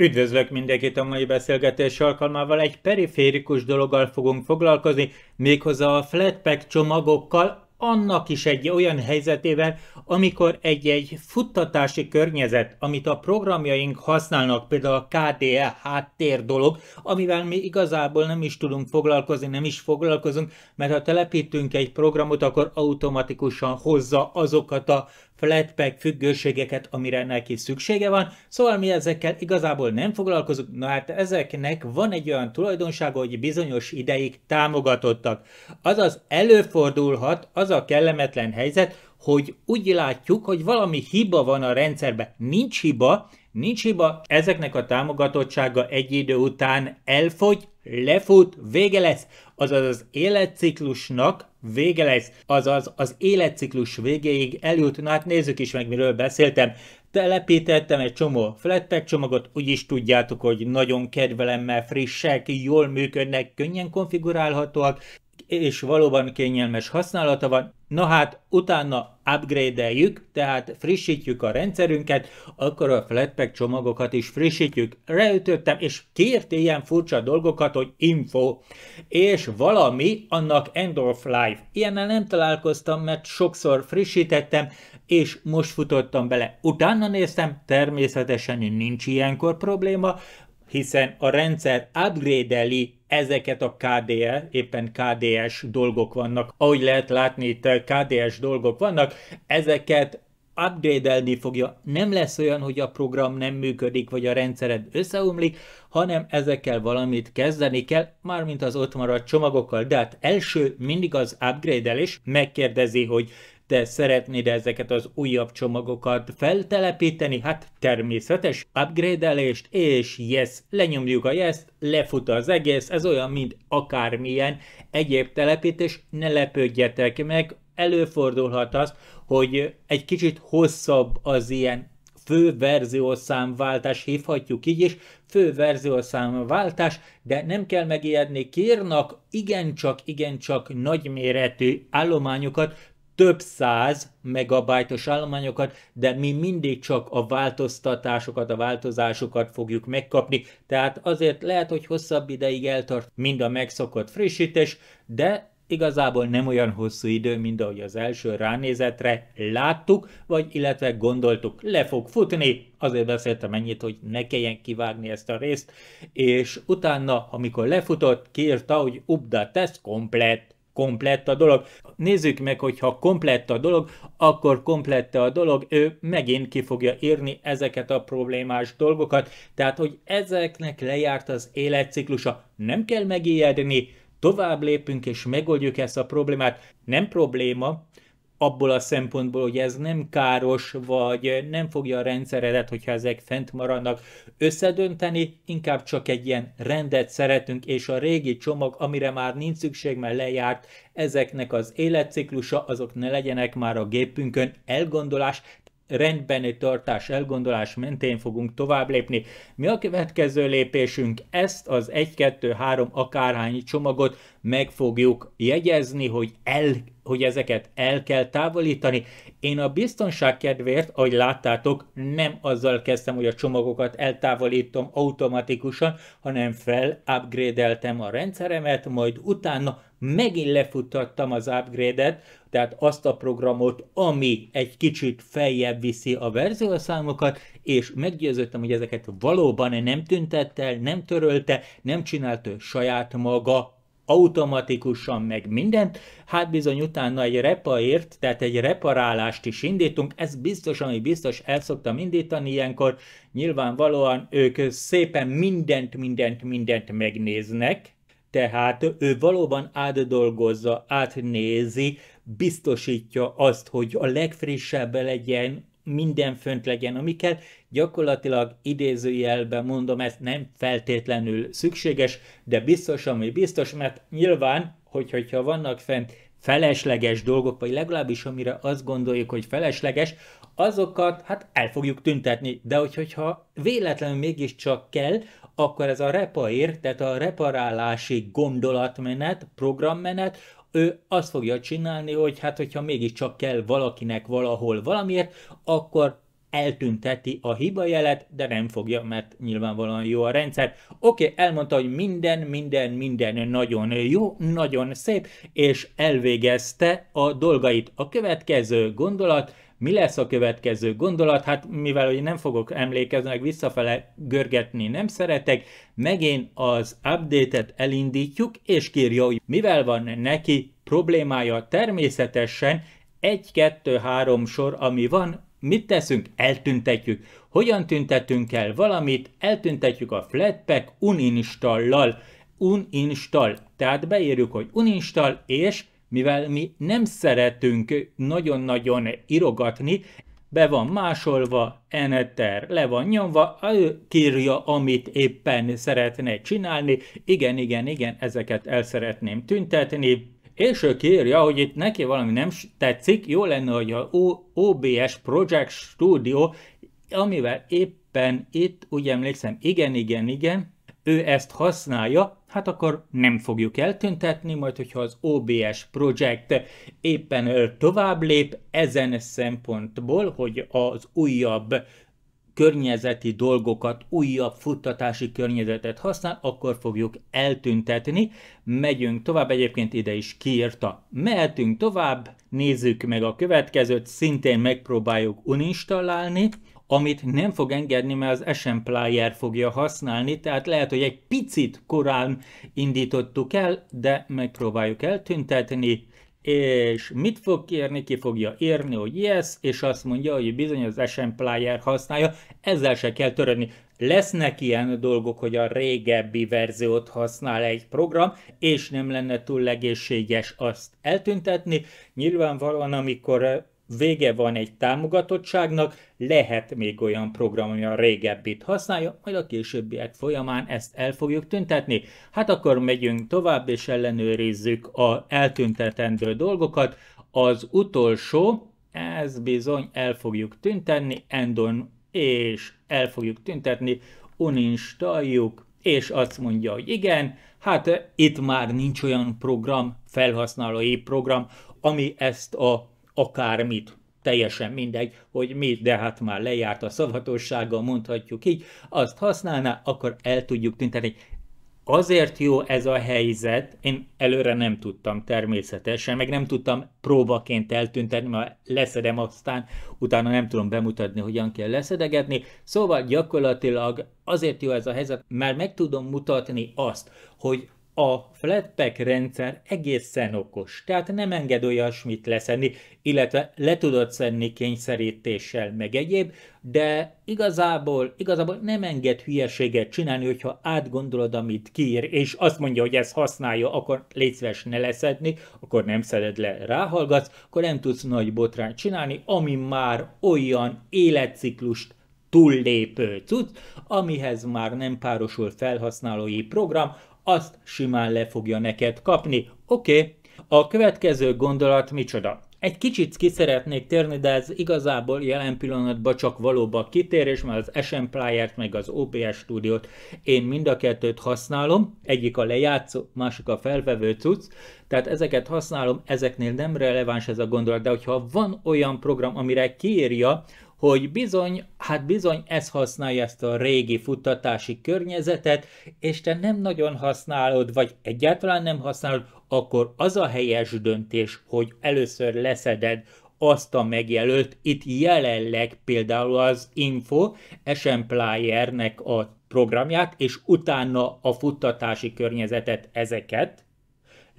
Üdvözlök mindenkit a mai beszélgetés alkalmával. Egy periférikus dologgal fogunk foglalkozni, méghozzá a flatpack csomagokkal, annak is egy olyan helyzetével, amikor egy-egy futtatási környezet, amit a programjaink használnak, például a KDE háttér dolog, amivel mi igazából nem is tudunk foglalkozni, nem is foglalkozunk, mert ha telepítünk egy programot, akkor automatikusan hozza azokat a flatpack függőségeket, amire neki szüksége van, szóval mi ezekkel igazából nem foglalkozunk, na hát ezeknek van egy olyan tulajdonsága, hogy bizonyos ideig támogatottak. Azaz előfordulhat az a kellemetlen helyzet, hogy úgy látjuk, hogy valami hiba van a rendszerben. Nincs hiba, nincs hiba, ezeknek a támogatottsága egy idő után elfogy, lefut, vége lesz. Azaz az életciklusnak vége lesz, azaz az életciklus végéig eljut, na hát nézzük is meg, miről beszéltem. Telepítettem egy csomó flatpack csomagot, úgyis tudjátok, hogy nagyon kedvelemmel frissek, jól működnek, könnyen konfigurálhatóak, és valóban kényelmes használata van. Na hát, utána upgrade-eljük, tehát frissítjük a rendszerünket, akkor a Flatpak csomagokat is frissítjük. Reütöttem, és kért ilyen furcsa dolgokat, hogy info, és valami, annak end of life. Ilyennel nem találkoztam, mert sokszor frissítettem, és most futottam bele. Utána néztem, természetesen nincs ilyenkor probléma, hiszen a rendszer upgrade-eli ezeket a KDE, éppen KDS dolgok vannak. Ahogy lehet látni, itt eh, KDS dolgok vannak, ezeket upgrade-elni fogja. Nem lesz olyan, hogy a program nem működik, vagy a rendszered összeomlik, hanem ezekkel valamit kezdeni kell, mármint az ott maradt csomagokkal. De hát első mindig az upgrade-elés megkérdezi, hogy te szeretnéd ezeket az újabb csomagokat feltelepíteni, hát természetes upgrade-elést, és yes, lenyomjuk a yes lefut az egész, ez olyan, mint akármilyen egyéb telepítés, ne lepődjetek meg, előfordulhat az, hogy egy kicsit hosszabb az ilyen fő verziószámváltás, hívhatjuk így is, fő verziószámváltás, de nem kell megijedni, kérnak igencsak, igencsak nagyméretű állományokat, több száz megabajtos állományokat, de mi mindig csak a változtatásokat, a változásokat fogjuk megkapni, tehát azért lehet, hogy hosszabb ideig eltart mind a megszokott frissítés, de igazából nem olyan hosszú idő, mint ahogy az első ránézetre láttuk, vagy illetve gondoltuk, le fog futni, azért beszéltem ennyit, hogy ne kelljen kivágni ezt a részt, és utána, amikor lefutott, kiírta, hogy update test komplet, komplett a dolog. Nézzük meg, hogyha komplett a dolog, akkor komplette a dolog, ő megint ki fogja írni ezeket a problémás dolgokat, tehát hogy ezeknek lejárt az életciklusa, nem kell megijedni, tovább lépünk és megoldjuk ezt a problémát. Nem probléma, abból a szempontból, hogy ez nem káros, vagy nem fogja a rendszeredet, hogyha ezek fent maradnak, összedönteni, inkább csak egy ilyen rendet szeretünk, és a régi csomag, amire már nincs szükség, mert lejárt, ezeknek az életciklusa, azok ne legyenek már a gépünkön elgondolás, rendbeni tartás, elgondolás mentén fogunk tovább lépni. Mi a következő lépésünk? Ezt az 1-2-3 akárhány csomagot meg fogjuk jegyezni, hogy, el, hogy ezeket el kell távolítani. Én a biztonság kedvéért, ahogy láttátok, nem azzal kezdtem, hogy a csomagokat eltávolítom automatikusan, hanem fel upgrade a rendszeremet, majd utána megint lefuttattam az upgrade-et, tehát azt a programot, ami egy kicsit feljebb viszi a verziószámokat, és meggyőződtem, hogy ezeket valóban nem tüntette el, nem törölte, nem ő saját maga automatikusan meg mindent, hát bizony utána egy repaért, tehát egy reparálást is indítunk, ez biztos, ami biztos el szoktam indítani ilyenkor, nyilvánvalóan ők szépen mindent, mindent, mindent megnéznek, tehát ő valóban átdolgozza, átnézi, biztosítja azt, hogy a legfrissebb legyen, minden fönt legyen, amikkel Gyakorlatilag idézőjelben mondom, ez nem feltétlenül szükséges, de biztos, ami biztos, mert nyilván, hogy, hogyha vannak fent felesleges dolgok, vagy legalábbis amire azt gondoljuk, hogy felesleges, azokat hát el fogjuk tüntetni, de hogyha véletlenül mégiscsak kell, akkor ez a repair, tehát a reparálási gondolatmenet, programmenet, ő azt fogja csinálni, hogy hát hogyha mégiscsak kell valakinek valahol valamiért, akkor eltünteti a hibajelet, de nem fogja, mert nyilvánvalóan jó a rendszer. Oké, okay, elmondta, hogy minden, minden, minden nagyon jó, nagyon szép, és elvégezte a dolgait. A következő gondolat, mi lesz a következő gondolat? Hát mivel hogy nem fogok emlékezni, meg visszafele görgetni nem szeretek, megint az update-et elindítjuk, és kírja, hogy mivel van neki problémája természetesen, egy-kettő-három sor, ami van, mit teszünk? Eltüntetjük. Hogyan tüntetünk el valamit? Eltüntetjük a Flatpak lal Uninstall. Tehát beírjuk, hogy uninstall, és mivel mi nem szeretünk nagyon-nagyon irogatni, be van másolva, eneter le van nyomva, kírja, amit éppen szeretne csinálni, igen, igen, igen, ezeket el szeretném tüntetni, és ő kírja, hogy itt neki valami nem tetszik, jó lenne, hogy a OBS Project Studio, amivel éppen itt, úgy emlékszem, igen, igen, igen, ő ezt használja, hát akkor nem fogjuk eltüntetni, majd hogyha az OBS Project éppen tovább lép ezen szempontból, hogy az újabb környezeti dolgokat, újabb futtatási környezetet használ, akkor fogjuk eltüntetni. Megyünk tovább, egyébként ide is kiírta. Mehetünk tovább, nézzük meg a következőt, szintén megpróbáljuk uninstallálni amit nem fog engedni, mert az Player fogja használni, tehát lehet, hogy egy picit korán indítottuk el, de megpróbáljuk eltüntetni, és mit fog kérni, ki fogja írni, hogy yes, és azt mondja, hogy bizony az Player használja, ezzel se kell törődni. Lesznek ilyen dolgok, hogy a régebbi verziót használ egy program, és nem lenne túl egészséges azt eltüntetni. Nyilvánvalóan, amikor vége van egy támogatottságnak, lehet még olyan program, ami a régebbit használja, majd a későbbiek folyamán ezt el fogjuk tüntetni. Hát akkor megyünk tovább és ellenőrizzük a eltüntetendő dolgokat. Az utolsó, ez bizony el fogjuk tüntetni, endon és el fogjuk tüntetni, uninstalljuk, és azt mondja, hogy igen, hát itt már nincs olyan program, felhasználói program, ami ezt a akármit, teljesen mindegy, hogy mit, de hát már lejárt a szavatossággal, mondhatjuk így, azt használná, akkor el tudjuk tüntetni. Azért jó ez a helyzet, én előre nem tudtam természetesen, meg nem tudtam próbaként eltüntetni, mert leszedem aztán, utána nem tudom bemutatni, hogyan kell leszedegetni. Szóval gyakorlatilag azért jó ez a helyzet, mert meg tudom mutatni azt, hogy a flatpak rendszer egészen okos, tehát nem enged olyasmit leszenni, illetve le tudod szenni kényszerítéssel meg egyéb, de igazából, igazából nem enged hülyeséget csinálni, hogyha átgondolod, amit kiír, és azt mondja, hogy ezt használja, akkor légy szíves ne leszedni, akkor nem szeded le, ráhallgatsz, akkor nem tudsz nagy botrányt csinálni, ami már olyan életciklust túllépő cucc, amihez már nem párosul felhasználói program, azt simán le fogja neked kapni. Oké, okay. a következő gondolat micsoda? Egy kicsit ki szeretnék térni, de ez igazából jelen pillanatban csak valóban kitérés, mert az SM player t meg az OBS stúdiót én mind a kettőt használom, egyik a lejátszó, másik a felvevő cucc, tehát ezeket használom, ezeknél nem releváns ez a gondolat, de hogyha van olyan program, amire kiírja, hogy bizony, hát bizony ez használja ezt a régi futtatási környezetet, és te nem nagyon használod, vagy egyáltalán nem használod, akkor az a helyes döntés, hogy először leszeded azt a megjelölt, itt jelenleg például az info Esemplájernek a programját, és utána a futtatási környezetet ezeket,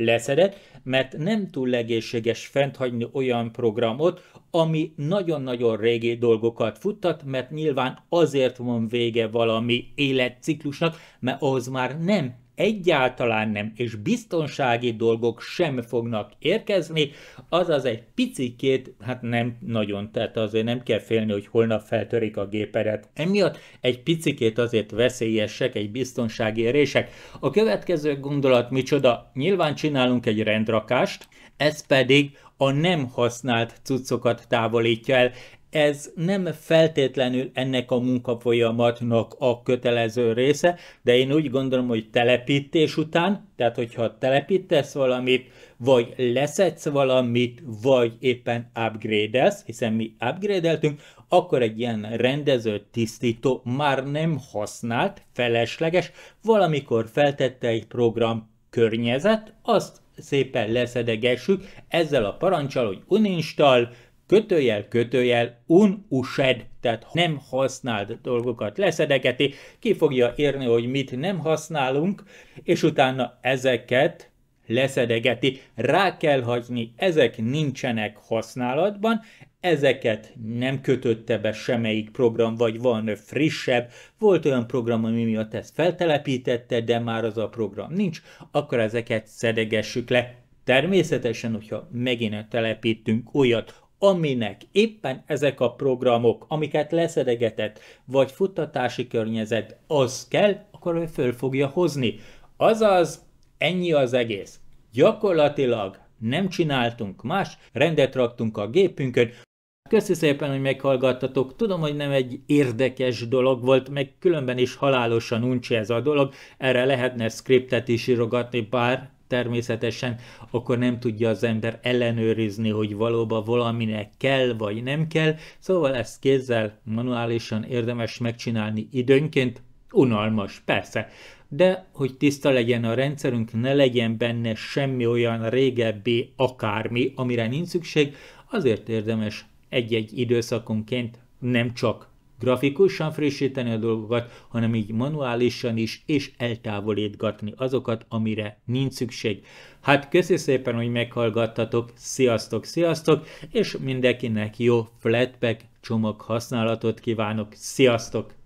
leszedett, mert nem túl egészséges fenthagyni olyan programot, ami nagyon-nagyon régi dolgokat futtat, mert nyilván azért van vége valami életciklusnak, mert ahhoz már nem egyáltalán nem, és biztonsági dolgok sem fognak érkezni, azaz egy picikét, hát nem nagyon, tehát azért nem kell félni, hogy holnap feltörik a géperet. Emiatt egy picikét azért veszélyesek, egy biztonsági érések. A következő gondolat micsoda? Nyilván csinálunk egy rendrakást, ez pedig a nem használt cuccokat távolítja el ez nem feltétlenül ennek a munkafolyamatnak a kötelező része, de én úgy gondolom, hogy telepítés után, tehát hogyha telepítesz valamit, vagy leszedsz valamit, vagy éppen upgrade hiszen mi upgrade akkor egy ilyen rendező tisztító már nem használt, felesleges, valamikor feltette egy program környezet, azt szépen leszedegessük ezzel a parancsal, hogy uninstall, kötőjel, kötőjel, unused, tehát nem használt dolgokat leszedegeti, ki fogja érni, hogy mit nem használunk, és utána ezeket leszedegeti. Rá kell hagyni, ezek nincsenek használatban, ezeket nem kötötte be semmelyik program, vagy van frissebb, volt olyan program, ami miatt ezt feltelepítette, de már az a program nincs, akkor ezeket szedegessük le. Természetesen, hogyha megint telepítünk olyat, aminek éppen ezek a programok, amiket leszedegetett, vagy futtatási környezet, az kell, akkor ő föl fogja hozni. Azaz, ennyi az egész. Gyakorlatilag nem csináltunk más, rendet raktunk a gépünkön, Köszi szépen, hogy meghallgattatok. Tudom, hogy nem egy érdekes dolog volt, meg különben is halálosan uncsi ez a dolog. Erre lehetne scriptet is írogatni, bár természetesen, akkor nem tudja az ember ellenőrizni, hogy valóban valaminek kell vagy nem kell, szóval ezt kézzel manuálisan érdemes megcsinálni időnként, unalmas, persze, de hogy tiszta legyen a rendszerünk, ne legyen benne semmi olyan régebbi akármi, amire nincs szükség, azért érdemes egy-egy időszakonként nem csak grafikusan frissíteni a dolgokat, hanem így manuálisan is, és eltávolítgatni azokat, amire nincs szükség. Hát köszi szépen, hogy meghallgattatok, sziasztok, sziasztok, és mindenkinek jó flatpack csomag használatot kívánok, sziasztok!